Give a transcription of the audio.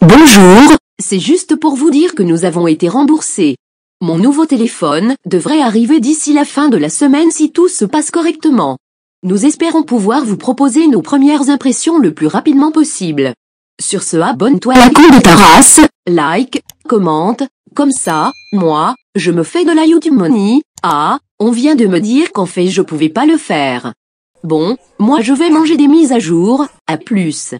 Bonjour, c'est juste pour vous dire que nous avons été remboursés. Mon nouveau téléphone devrait arriver d'ici la fin de la semaine si tout se passe correctement. Nous espérons pouvoir vous proposer nos premières impressions le plus rapidement possible. Sur ce, abonne-toi à la con de ta race, like, commente, comme ça, moi, je me fais de la YouTube money, ah, on vient de me dire qu'en fait je pouvais pas le faire. Bon, moi je vais manger des mises à jour, à plus.